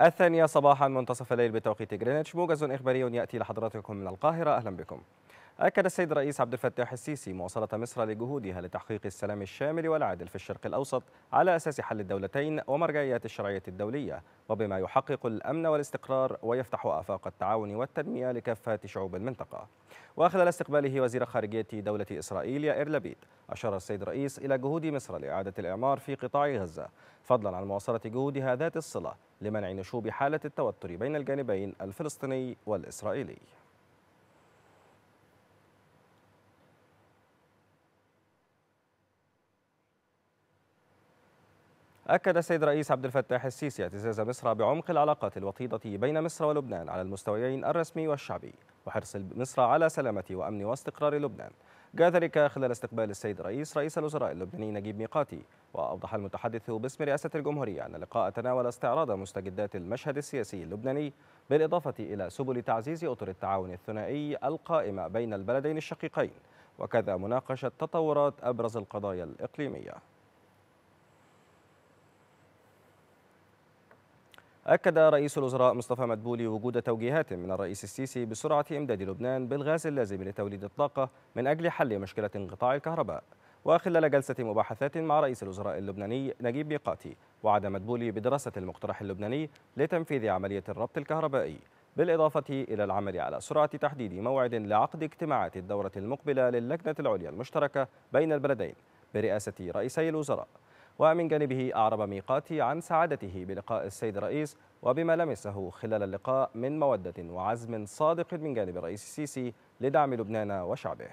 الثانية صباحا منتصف الليل بتوقيت جرينتش موجز إخباري يأتي لحضراتكم من القاهرة أهلا بكم أكد السيد الرئيس عبد الفتاح السيسي مواصلة مصر لجهودها لتحقيق السلام الشامل والعادل في الشرق الأوسط على أساس حل الدولتين ومرجعيات الشرعية الدولية وبما يحقق الأمن والاستقرار ويفتح آفاق التعاون والتنمية لكافة شعوب المنطقة وخلال استقباله وزير خارجية دولة إسرائيل يائر لبيد أشار السيد الرئيس إلى جهود مصر لإعادة الإعمار في قطاع غزة فضلا عن مواصلة جهودها ذات الصلة لمنع نشوب حالة التوتر بين الجانبين الفلسطيني والإسرائيلي أكد السيد الرئيس عبد الفتاح السيسي اعتزاز مصر بعمق العلاقات الوطيدة بين مصر ولبنان على المستويين الرسمي والشعبي وحرص مصر على سلامة وأمن واستقرار لبنان جاء ذلك خلال استقبال السيد الرئيس رئيس الوزراء اللبناني نجيب ميقاتي وأوضح المتحدث باسم رئاسة الجمهورية أن اللقاء تناول استعراض مستجدات المشهد السياسي اللبناني بالإضافة إلى سبل تعزيز أطر التعاون الثنائي القائمة بين البلدين الشقيقين وكذا مناقشة تطورات أبرز القضايا الإقليمية أكد رئيس الوزراء مصطفى مدبولي وجود توجيهات من الرئيس السيسي بسرعة إمداد لبنان بالغاز اللازم لتوليد الطاقة من أجل حل مشكلة انقطاع الكهرباء وخلال جلسة مباحثات مع رئيس الوزراء اللبناني نجيب ميقاتي وعد مدبولي بدراسة المقترح اللبناني لتنفيذ عملية الربط الكهربائي بالإضافة إلى العمل على سرعة تحديد موعد لعقد اجتماعات الدورة المقبلة للجنة العليا المشتركة بين البلدين برئاسة رئيسي الوزراء ومن جانبه أعرب ميقاتي عن سعادته بلقاء السيد الرئيس وبما لمسه خلال اللقاء من مودة وعزم صادق من جانب الرئيس السيسي لدعم لبنان وشعبه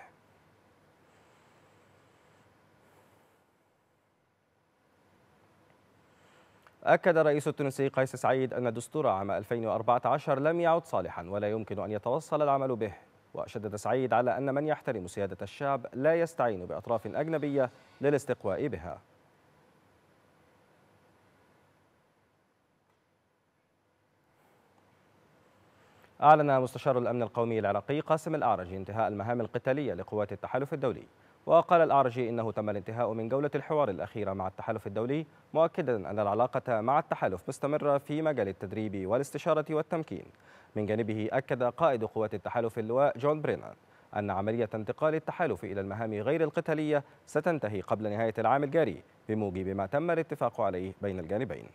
أكد الرئيس التونسي قيس سعيد أن دستور عام 2014 لم يعد صالحا ولا يمكن أن يتوصل العمل به وشدد سعيد على أن من يحترم سيادة الشعب لا يستعين بأطراف أجنبية للاستقواء بها أعلن مستشار الأمن القومي العراقي قاسم الأعرجي انتهاء المهام القتالية لقوات التحالف الدولي وقال الأعرجي إنه تم الانتهاء من جولة الحوار الأخيرة مع التحالف الدولي مؤكدا أن العلاقة مع التحالف مستمرة في مجال التدريب والاستشارة والتمكين من جانبه أكد قائد قوات التحالف اللواء جون برينان أن عملية انتقال التحالف إلى المهام غير القتالية ستنتهي قبل نهاية العام الجاري بموجب ما تم الاتفاق عليه بين الجانبين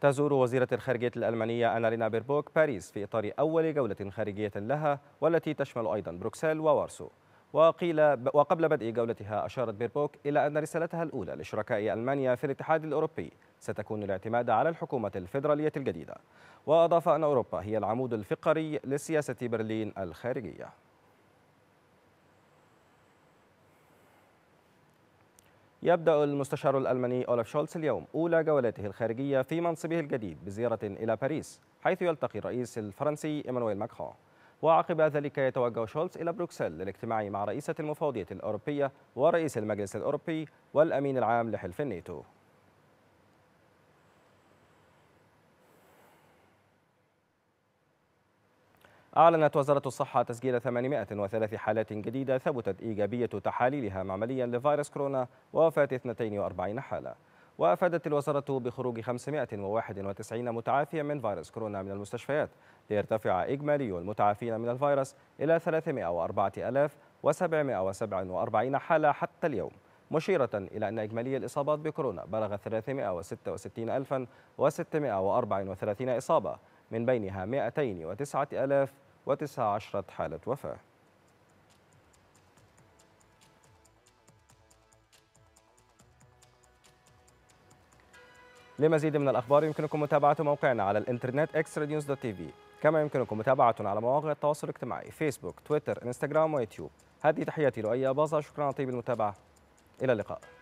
تزور وزيرة الخارجية الألمانية أنالينا بيربوك باريس في إطار أول جولة خارجية لها والتي تشمل أيضا بروكسل وورسو وقيل وقبل بدء جولتها أشارت بيربوك إلى أن رسالتها الأولى لشركاء ألمانيا في الاتحاد الأوروبي ستكون الاعتماد على الحكومة الفيدرالية الجديدة وأضاف أن أوروبا هي العمود الفقري لسياسة برلين الخارجية يبدأ المستشار الألماني أولف شولتس اليوم أولى جولاته الخارجية في منصبه الجديد بزيارة إلى باريس حيث يلتقي الرئيس الفرنسي إيمانويل ماكرون وعقب ذلك يتوجه شولتس إلى بروكسل للاجتماع مع رئيسة المفوضية الأوروبية ورئيس المجلس الأوروبي والأمين العام لحلف الناتو أعلنت وزارة الصحة تسجيل 803 حالات جديدة ثبتت إيجابية تحاليلها معمليا لفيروس كورونا ووفاة 42 حالة وأفادت الوزارة بخروج 591 متعافيا من فيروس كورونا من المستشفيات ليرتفع إجمالي المتعافين من الفيروس إلى 304747 حالة حتى اليوم مشيرة إلى أن إجمالي الإصابات بكورونا بلغ 366634 إصابة من بينها 209000 عشرة حالة وفاة لمزيد من الأخبار يمكنكم متابعة موقعنا على الإنترنت extranews.tv كما يمكنكم متابعتنا على مواقع التواصل الاجتماعي فيسبوك، تويتر، انستغرام ويوتيوب هذه تحياتي لؤي أباظة شكرا طيب المتابعة إلى اللقاء